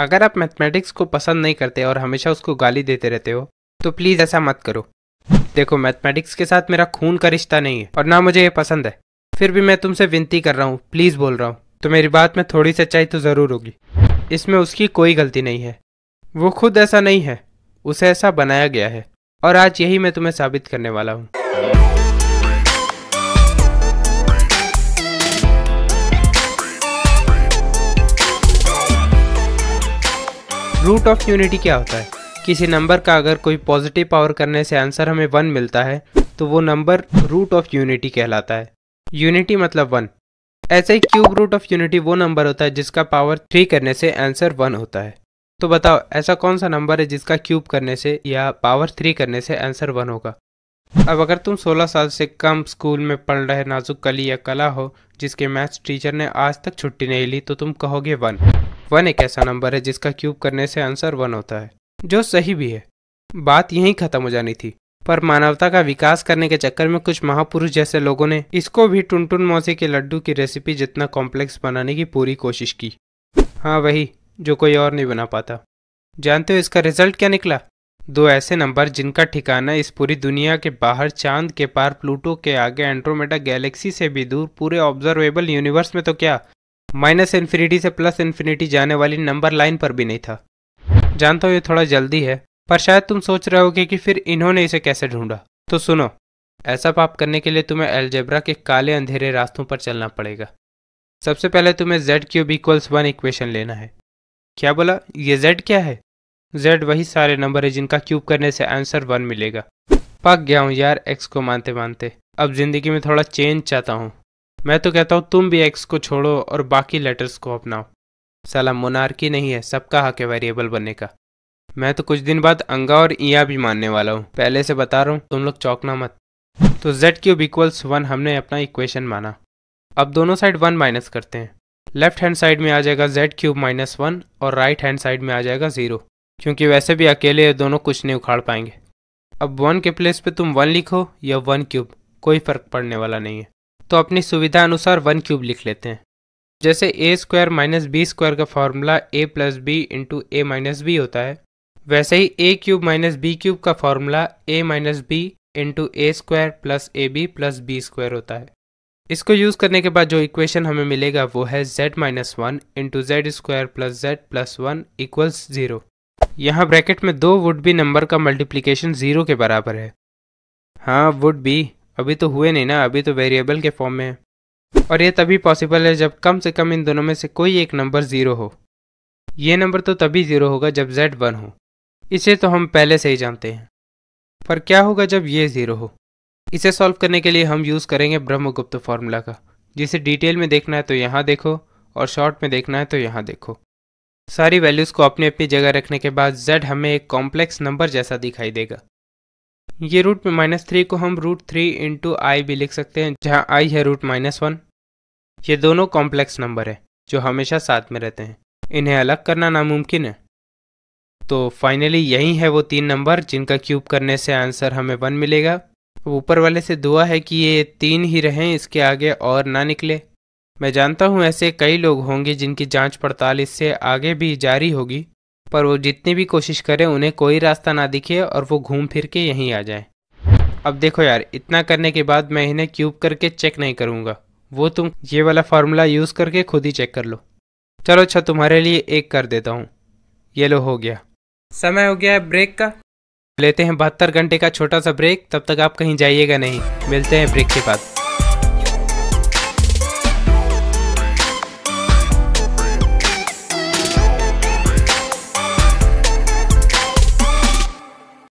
अगर आप मैथमेटिक्स को पसंद नहीं करते और हमेशा उसको गाली देते रहते हो तो प्लीज़ ऐसा मत करो देखो मैथमेटिक्स के साथ मेरा खून का रिश्ता नहीं है और ना मुझे ये पसंद है फिर भी मैं तुमसे विनती कर रहा हूँ प्लीज़ बोल रहा हूँ तो मेरी बात में थोड़ी सच्चाई तो ज़रूर होगी इसमें उसकी कोई गलती नहीं है वो खुद ऐसा नहीं है उसे ऐसा बनाया गया है और आज यही मैं तुम्हें साबित करने वाला हूँ रूट ऑफ यूनिटी क्या होता है किसी नंबर का अगर कोई पॉजिटिव पावर करने से आंसर हमें वन मिलता है तो वो नंबर रूट ऑफ यूनिटी कहलाता है यूनिटी मतलब वन ऐसे ही क्यूब रूट ऑफ यूनिटी वो नंबर होता है जिसका पावर थ्री करने से आंसर वन होता है तो बताओ ऐसा कौन सा नंबर है जिसका क्यूब करने से या पावर थ्री करने से आंसर वन होगा अब अगर तुम 16 साल से कम स्कूल में पढ़ रहे नाजुक कली या कला हो जिसके मैथ्स टीचर ने आज तक छुट्टी नहीं ली तो तुम कहोगे वन वन एक ऐसा नंबर है जिसका क्यूब करने से आंसर वन होता है जो सही भी है बात यही खत्म हो जानी थी पर मानवता का विकास करने के चक्कर में कुछ महापुरुष जैसे लोगों ने इसको भी टुनटुन मौसी के लड्डू की रेसिपी जितना कॉम्प्लेक्स बनाने की पूरी कोशिश की हाँ वही जो कोई और नहीं बना पाता जानते हो इसका रिजल्ट क्या निकला दो ऐसे नंबर जिनका ठिकाना इस पूरी दुनिया के बाहर चांद के पार प्लूटो के आगे एंड्रोमेडा गैलेक्सी से भी दूर पूरे ऑब्जर्वेबल यूनिवर्स में तो क्या माइनस इन्फिनिटी से प्लस इन्फिनिटी जाने वाली नंबर लाइन पर भी नहीं था जानता हूँ ये थोड़ा जल्दी है पर शायद तुम सोच रहे होगे कि फिर इन्होंने इसे कैसे ढूंढा तो सुनो ऐसा पाप करने के लिए तुम्हें एल्जेब्रा के काले अंधेरे रास्तों पर चलना पड़ेगा सबसे पहले तुम्हें Z cube equals one equation लेना है क्या बोला ये जेड क्या है जेड वही सारे नंबर है जिनका क्यूब करने से आंसर वन मिलेगा पक गया हूँ यार एक्स को मानते मानते अब जिंदगी में थोड़ा चेंज चाहता हूँ मैं तो कहता हूँ तुम भी एक्स को छोड़ो और बाकी लेटर्स को अपनाओ साला मोनार्की नहीं है सबका हक है वेरिएबल बनने का मैं तो कुछ दिन बाद अंगा और इया भी मानने वाला हूँ पहले से बता रहा हूँ तुम लोग चौकना मत तो जेड क्यूब इक्वल्स वन हमने अपना इक्वेशन माना अब दोनों साइड वन माइनस करते हैं लेफ्ट हैंड साइड में आ जाएगा जेड क्यूब माइनस वन और राइट हैंड साइड में आ जाएगा ज़ीरो क्योंकि वैसे भी अकेले दोनों कुछ नहीं उखाड़ पाएंगे अब वन के प्लेस पे तुम वन लिखो या वन क्यूब कोई फ़र्क पड़ने वाला नहीं है तो अपनी सुविधा अनुसार वन क्यूब लिख लेते हैं जैसे A square minus B square का formula A plus B into A minus B होता है वैसे ही A cube minus B cube का formula A minus B into A square plus A B plus B square होता है इसको use करने के बाद जो इक्वेशन हमें मिलेगा वो है Z minus one into Z square plus Z plus one equals zero यहाँ ब्रैकेट में दो वुड बी नंबर का मल्टीप्लीकेशन ज़ीरो के बराबर है हाँ वुड बी अभी तो हुए नहीं ना अभी तो वेरिएबल के फॉर्म में है और ये तभी पॉसिबल है जब कम से कम इन दोनों में से कोई एक नंबर ज़ीरो हो ये नंबर तो तभी ज़ीरो होगा जब जेड वन हो इसे तो हम पहले से ही जानते हैं पर क्या होगा जब ये ज़ीरो हो इसे सॉल्व करने के लिए हम यूज़ करेंगे ब्रह्मगुप्त फॉर्मूला का जिसे डिटेल में देखना है तो यहाँ देखो और शॉर्ट में देखना है तो यहाँ देखो सारी वैल्यूज़ को अपनी अपनी जगह रखने के बाद जेड हमें एक कॉम्प्लेक्स नंबर जैसा दिखाई देगा ये रूट में माइनस थ्री को हम रूट थ्री इंटू आई भी लिख सकते हैं जहाँ आई है रूट माइनस वन ये दोनों कॉम्प्लेक्स नंबर है जो हमेशा साथ में रहते हैं इन्हें अलग करना नामुमकिन है तो फाइनली यही है वो तीन नंबर जिनका क्यूब करने से आंसर हमें वन मिलेगा ऊपर वाले से दुआ है कि ये तीन ही रहें इसके आगे और ना निकले मैं जानता हूँ ऐसे कई लोग होंगे जिनकी जांच पड़ताल इससे आगे भी जारी होगी पर वो जितनी भी कोशिश करें उन्हें कोई रास्ता ना दिखे और वो घूम फिर के यहीं आ जाए अब देखो यार इतना करने के बाद मैं इन्हें क्यूब करके चेक नहीं करूँगा वो तुम ये वाला फार्मूला यूज़ करके खुद ही चेक कर लो चलो अच्छा तुम्हारे लिए एक कर देता हूँ ये लो हो गया समय हो गया है ब्रेक का लेते हैं बहत्तर घंटे का छोटा सा ब्रेक तब तक आप कहीं जाइएगा नहीं मिलते हैं ब्रेक के बाद